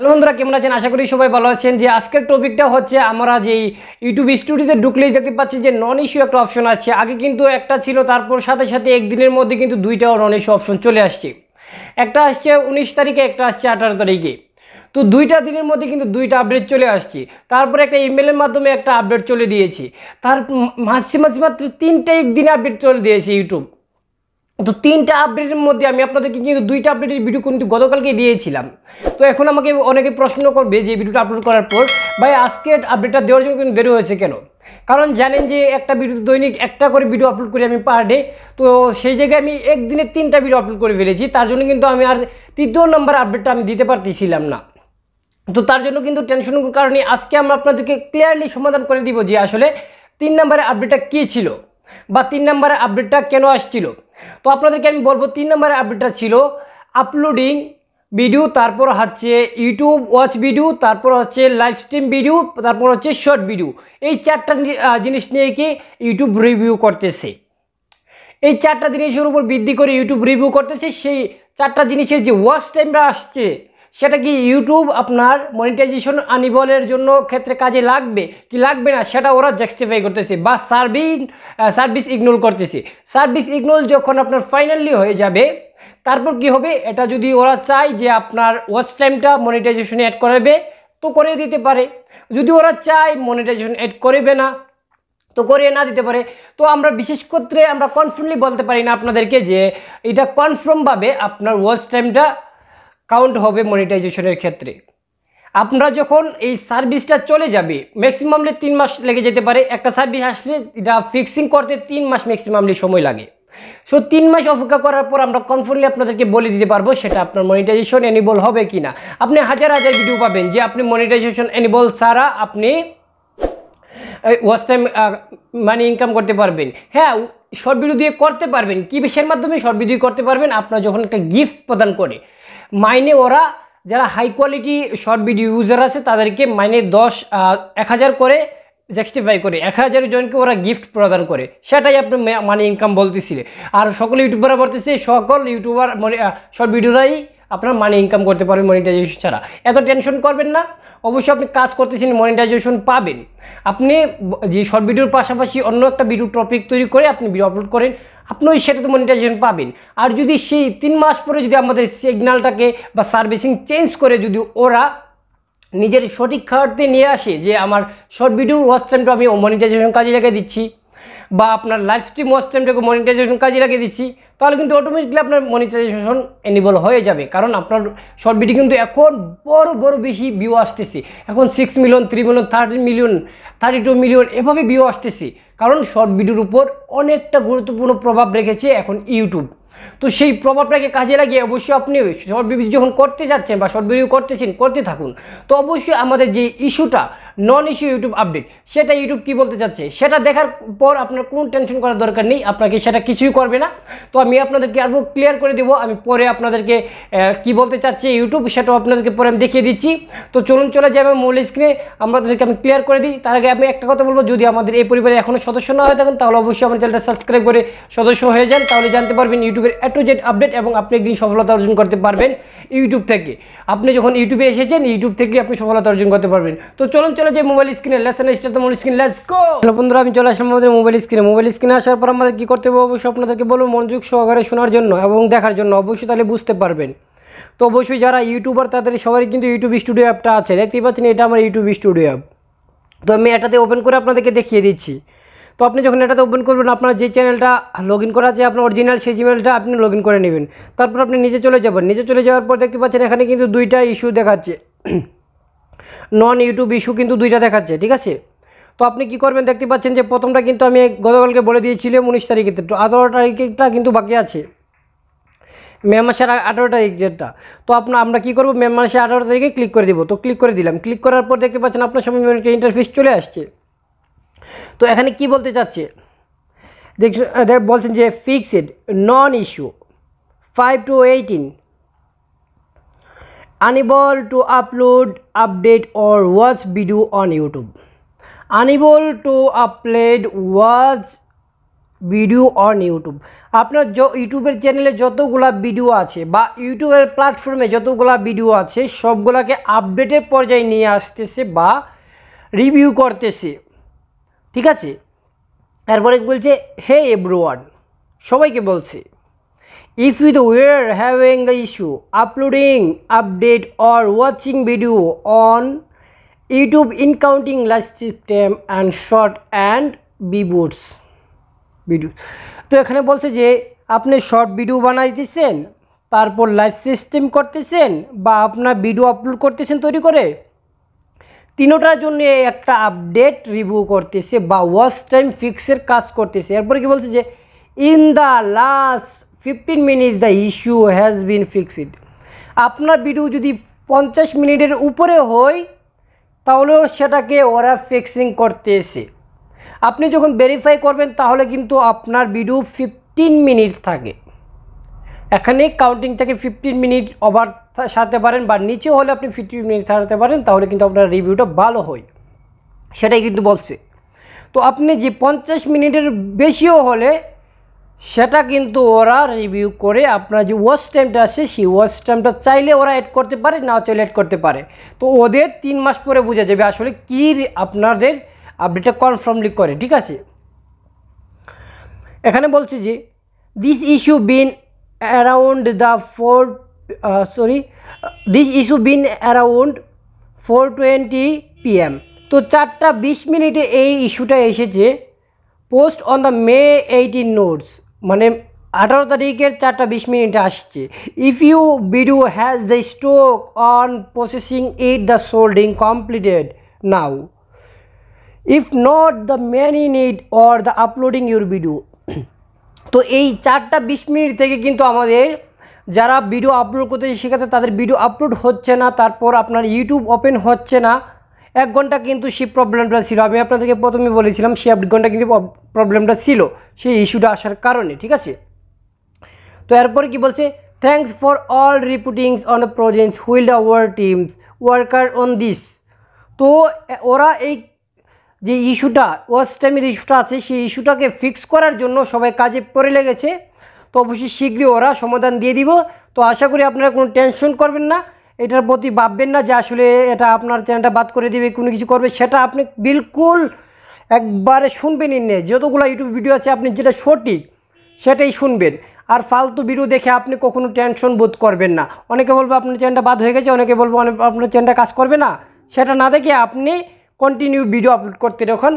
hello বন্ধুরা কেমন আছেন আশা করি সবাই ভালো আছেন যে আজকের টপিকটা হচ্ছে আমরা যে ইউটিউব স্টুডিওতে ঢুকলেই দেখতে পাচ্ছি যে নন ইস্যু একটা অপশন আছে আগে কিন্তু একটা ছিল তারপর সাথে সাথে একদিনের মধ্যে কিন্তু দুইটাও নন ইস্যু অপশন চলে আসছে একটা আসছে উনিশ তারিখে একটা আসছে আঠারো তারিখে তো দুইটা দিনের মধ্যে কিন্তু দুইটা আপডেট চলে আসছে তারপরে একটা ইমেলের মাধ্যমে একটা আপডেট চলে দিয়েছি তার মাঝে মাঝে মাত্র তিনটে একদিনে আপডেট চলে দিয়েছে ইউটিউব তো তিনটা আপডেটের মধ্যে আমি আপনাদেরকে কিন্তু দুইটা আপডেটের ভিডিও কিন্তু গতকালকে দিয়েছিলাম তো এখন আমাকে অনেকে প্রশ্ন করবে যে ভিডিওটা আপলোড করার পর ভাই আজকে আপডেটটা দেওয়ার জন্য কিন্তু দেরি হয়েছে কেন কারণ জানেন যে একটা ভিডিও দৈনিক একটা করে ভিডিও আপলোড করি আমি পার ডে তো সেই জায়গায় আমি একদিনে তিনটা ভিডিও আপলোড করে ফেলেছি তার জন্য কিন্তু আমি আর তৃতীয় নম্বর আপডেটটা আমি দিতে পারতেছিলাম না তো তার জন্য কিন্তু টেনশনের কারণে আজকে আমরা আপনাদেরকে ক্লিয়ারলি সমাধান করে দিব যে আসলে তিন নম্বরের আপডেটটা কী ছিল বা তিন নম্বরের আপডেটটা কেন আসছিল তো আপনাদেরকে আমি বলবো তিন নম্বরের আপডেটটা ছিল আপলোডিং ভিডিও তারপর হচ্ছে ইউটিউব ওয়াচ ভিডিও তারপর হচ্ছে লাইভ স্ট্রিম ভিডিও তারপর হচ্ছে শর্ট ভিডিও এই চারটা জিনিস নিয়ে কি ইউটিউব রিভিউ করতেছে এই চারটা জিনিসের উপর বৃদ্ধি করে ইউটিউব রিভিউ করতেছে সেই চারটা জিনিসের যে ওয়াচ টাইমটা আসছে সেটা কি ইউটিউব আপনার মনিটাইজেশন আনিবলের জন্য ক্ষেত্রে কাজে লাগবে কি লাগবে না সেটা ওরা জাস্টিফাই করতেছে বা সার্ভিং সার্ভিস ইগনোর করতেছে সার্ভিস ইগনোর যখন আপনার ফাইনালি হয়ে যাবে তারপর কি হবে এটা যদি ওরা চায় যে আপনার ওয়াচ টাইমটা মনিটাইজেশনে অ্যাড করাবে তো করে দিতে পারে যদি ওরা চায় মনিটাইজেশন অ্যাড করবে না তো করিয়ে না দিতে পারে তো আমরা বিশেষ ক্ষেত্রে আমরা কনফার্মলি বলতে পারি না আপনাদেরকে যে এটা কনফার্মভাবে আপনার ওয়াচ টাইমটা কাউন্ট হবে মনিটাইজেশনের ক্ষেত্রে আপনারা যখন এই সার্ভিসটা চলে যাবে ম্যাক্সিমামলি তিন মাস লেগে যেতে পারে একটা সার্ভিস আসলে এটা ফিক্সিং করতে তিন মাস ম্যাক্সিমামলি সময় লাগে সো তিন মাস অপেক্ষা করার পর আমরা কনফার্মলি আপনাদেরকে বলে দিতে পারবো সেটা আপনার মনিটাইজেশন এনিবল হবে কি না আপনি হাজার হাজার ভিডিও পাবেন যে আপনি মনিটাইজেশন এনিবল ছাড়া আপনি ওয়াচ টাইম মানি ইনকাম করতে পারবেন হ্যাঁ শর্ট দিয়ে করতে পারবেন কী বিষয়ের মাধ্যমে শর্ট করতে পারবেন আপনার যখন একটা গিফট প্রদান করে মাইনে ওরা যারা high quality short video user আছে তাদেরকে মাইনে দশ এক হাজার করে জাস্টিফাই করে এক হাজার জনকে ওরা গিফট প্রদান করে সেটাই আপনি মানে ইনকাম বলতেছিলে আর সকল ইউটিউবাররা বলতেছে সকল ইউটিউবার মানে শর্ট ভিডিওরাই আপনার মানে ইনকাম করতে পারবেন মনিটাইজেশন ছাড়া এত টেনশন করবেন না অবশ্যই আপনি কাজ করতেছেন মনিটাইজেশন পাবেন আপনি যে শর্ট ভিডিওর পাশাপাশি অন্য একটা ভিডিও টপিক তৈরি করে আপনি ভিডিও আপলোড করেন আপনি সেটা তো মনিটাইজেশন পাবেন আর যদি সেই তিন মাস পরে যদি আমাদের সিগন্যালটাকে বা সার্ভিসিং চেঞ্জ করে যদি ওরা নিজের সঠিক খাওয়াতে নিয়ে আসে যে আমার শর্ট ভিডিও ওয়াচ টাইমটা আমি মনিটাইজেশন কাজে লাগিয়ে দিচ্ছি বা আপনার লাইভ স্ট্রিম ওয়াচ টাইমটাকে মনিটাইজেশন কাজে লাগিয়ে দিচ্ছি তাহলে কিন্তু অটোমেটিকলি আপনার মনিটাইজেশন এনেবল হয়ে যাবে কারণ আপনার শর্ট ভিডিও কিন্তু এখন বড় বড় বেশি ভিউ আসতেছে এখন six million three million thirty million thirty two million এভাবে ভিউ আসতেছে কারণ শর্ট ভিডিওর উপর অনেকটা গুরুত্বপূর্ণ প্রভাব রেখেছে এখন ইউটিউব তো সেই প্রভাবটাকে কাজে লাগিয়ে অবশ্যই আপনি শর্ট ভিডিও যখন করতে যাচ্ছেন বা শর্ট ভিডিও করতেছেন করতে থাকুন তো অবশ্যই আমাদের যে ইস্যুটা নন ইস্যু ইউটিউব আপডেট সেটা ইউটিউব কি বলতে চাচ্ছে সেটা দেখার পর আপনার কোনো টেনশন করার দরকার নেই আপনাকে সেটা কিছুই করবে না তো আমি আপনাদেরকে আরও ক্লিয়ার করে দেবো আমি পরে আপনাদেরকে কি বলতে চাচ্ছে ইউটিউব সেটাও আপনাদেরকে পরে আমি দেখিয়ে দিচ্ছি তো চলুন চলে যাবে মূল স্ক্রিনে আমাদেরকে আমি ক্লিয়ার করে দিই তার আগে আমি একটা কথা বলবো যদি আমাদের এই পরিবারে এখনও সদস্য না হয়ে থাকেন তাহলে অবশ্যই আমার চ্যানেলটা সাবস্ক্রাইব করে সদস্য হয়ে যান তাহলে জানতে পারবেন ইউটিউবের এ জেট জেড আপডেট এবং আপনি একদিন সফলতা অর্জন করতে পারবেন ইউটিউব থেকে আপনি যখন ইউটিউবে এসেছেন ইউটিউব থেকে আপনি সফলতা অর্জন করতে পারবেন তো চলুন চলে চলো যে মোবাইল স্ক্রিনে লেসন স্টার তো mobile screen let's go hello বন্ধুরা আমি চলে আসলাম আমাদের মোবাইল স্ক্রিনে মোবাইল স্ক্রিনে আসার পর আমাদের কি করতে হবে অবশ্যই আপনাদেরকে বলবো মনোযোগ সহকারে শোনার জন্য এবং দেখার জন্য অবশ্যই তাহলে বুঝতে পারবেন তো অবশ্যই যারা ইউটিউবার তাদের সবারই কিন্তু ইউটিউব স্টুডিও অ্যাপটা আছে দেখতেই পাচ্ছেন এটা আমার ইউটিউব স্টুডিও অ্যাপ তো আমি এটাতে ওপেন করে আপনাদেরকে দেখিয়ে দিচ্ছি তো আপনি যখন এটাতে ওপেন করবেন আপনার যে চ্যানেলটা লগ ইন করা আছে আপনার অরিজিনাল সেই জিমেলটা আপনি লগ ইন করে নেবেন তারপর আপনি নিচে চলে যাবেন নিচে চলে যাওয়ার পর দেখতে পাচ্ছেন এখানে কিন্তু দুইটা ইস্যু দেখাচ্ছে নন ইউটিউব ইস্যু কিন্তু দুইটা দেখাচ্ছে ঠিক আছে তো আপনি কি করবেন দেখতে পাচ্ছেন যে প্রথমটা কিন্তু আমি গতকালকে বলে দিয়েছিলাম উনিশ তারিখে তো আঠারো তারিখটা কিন্তু বাকি আছে মে মাসের আঠারো তারিখ যেটা তো আপনার আমরা কী করবো মে মাসের আঠারো তারিখে ক্লিক করে দিব তো ক্লিক করে দিলাম ক্লিক করার পর দেখতে পাচ্ছেন আপনার সামনে ইন্টারফেস চলে আসছে তো এখানে কি বলতে চাচ্ছে দেখ বলছেন যে fixed non issue five two eighteen unable to upload update or watch video on youtube unable to upload watch video on YouTube আপনার ইউটিউবের চ্যানেলে যতগুলা ভিডিও আছে বা ইউটিউবের প্ল্যাটফর্মে যতগুলা ভিডিও আছে সবগুলাকে আপডেটের পর্যায়ে নিয়ে আসতেছে বা রিভিউ করতেছে ঠিক আছে তারপরে বলছে হে এভরিওয়ান সবাইকে বলছে If you were having the issue uploading, update or watching video on YouTube in counting last system and short and billboards video তো এখানে বলছে যে আপনি শর্ট ভিডিও বানাইতেছেন তারপর লাইভ সিস্টেম করতেছেন বা আপনার ভিডিও আপলোড করতেছেন তৈরি করে তিনোটার জন্য একটা আপডেট রিভিউ করতেছে বা ওয়াচ টাইম ফিক্সের কাজ করতেছে এরপরে কি বলছে যে in the last fifteen minute the issue has been fixed আপনার ভিডিও যদি পঞ্চাশ মিনিটের উপরে হয় তাহলেও সেটাকে ওরা ফিক্সিং করতে এসে আপনি যখন ভেরিফাই করবেন তাহলে কিন্তু আপনার ভিডিও ফিফটিন মিনিট থাকে এখানে কাউন্টিং থেকে ফিফটিন মিনিট ওভার সারতে পারেন বা নিচে হলে আপনি ফিফটিন মিনিট সারাতে পারেন তাহলে কিন্তু আপনার রিভিউটা ভালো হয় সেটাই কিন্তু বলছে তো আপনি যে পঞ্চাশ মিনিটের বেশিও হলে সেটা কিন্তু ওরা রিভিউ করে আপনার যে ওয়াশ টাইমটা আছে সেই ওয়াশ টাইমটা চাইলে ওরা অ্যাড করতে পারে না চাইলে অ্যাড করতে পারে তো ওদের তিন মাস পরে বোঝা যাবে আসলে কী আপনাদের আপডেটটা কনফার্মলি করে ঠিক আছে এখানে বলছি যে this issue been around the four sorry this issue been around four twenty PM তো চারটা বিশ মিনিটে এই ইস্যুটা এসেছে post on the May eighteen notes মানে আঠারো তারিখের চারটা বিশ মিনিটে আসছে if you video has the stuck on processing it the should completed now if not the many it or the uploading your video তো এই চারটা বিশ মিনিট থেকে কিন্তু আমাদের যারা ভিডিও আপলোড করতে শেখাতে তাদের ভিডিও আপলোড হচ্ছে না তারপর আপনার ইউটিউব ওপেন হচ্ছে না এক ঘন্টা কিন্তু সেই প্রবলেমটা ছিল আমি আপনাদেরকে প্রথমে বলেছিলাম সে এক ঘন্টা কিন্তু প্রবলেমটা ছিল সেই ইস্যুটা আসার কারণে ঠিক আছে তো এরপরে কি বলছে thanks for all reportings on the while the our teams worker on this তো ওরা এই যে ইস্যুটা ওয়াচ টাইমের ইস্যুটা আছে সেই ইস্যুটাকে ফিক্স করার জন্য সবাই কাজে পড়ে লেগেছে তো অবশ্যই শীঘ্রই ওরা সমাধান দিয়ে দিব তো আশা করি আপনারা কোনো টেনশন করবেন না এটার প্রতি ভাববেন না যে আসলে এটা আপনার চ্যানেলটা বাদ করে দেবে কোনো কিছু করবে সেটা আপনি বিলকুল একবারে শুনবেন ইন্নে যতগুলো ইউটিউব ভিডিও আছে আপনি যেটা সঠিক সেটাই শুনবেন আর ফালতু ভিডিও দেখে আপনি কখনো টেনশন বোধ করবেন না অনেকে বলবো আপনার চ্যানেলটা বাদ হয়ে গেছে অনেকে বলবো আপনার চ্যানেলটা কাজ করবে না সেটা না দেখে আপনি কন্টিনিউ ভিডিও আপলোড করতে রাখুন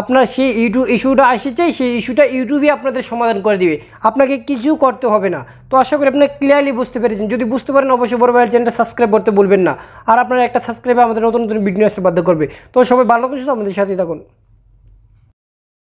আপনার সেই ইউটিউব ইস্যুটা এসেছে সেই ইস্যুটা ইউটিউবই আপনাদের সমাধান করে দিবে আপনাকে কিছু করতে হবে না তো আশা করি আপনি ক্লিয়ারলি বুঝতে পেরেছেন যদি বুঝতে পারেন অবশ্যই বড় ভাইয়ের চ্যানেলটা সাবস্ক্রাইব করতে বলবেন না আর আপনারা একটা সাবস্ক্রাইবে আমাদের নতুন নতুন ভিডিও আসতে বাধ্য করবে তো সবাই ভালো কিছু তো আমাদের সাথেই থাকুন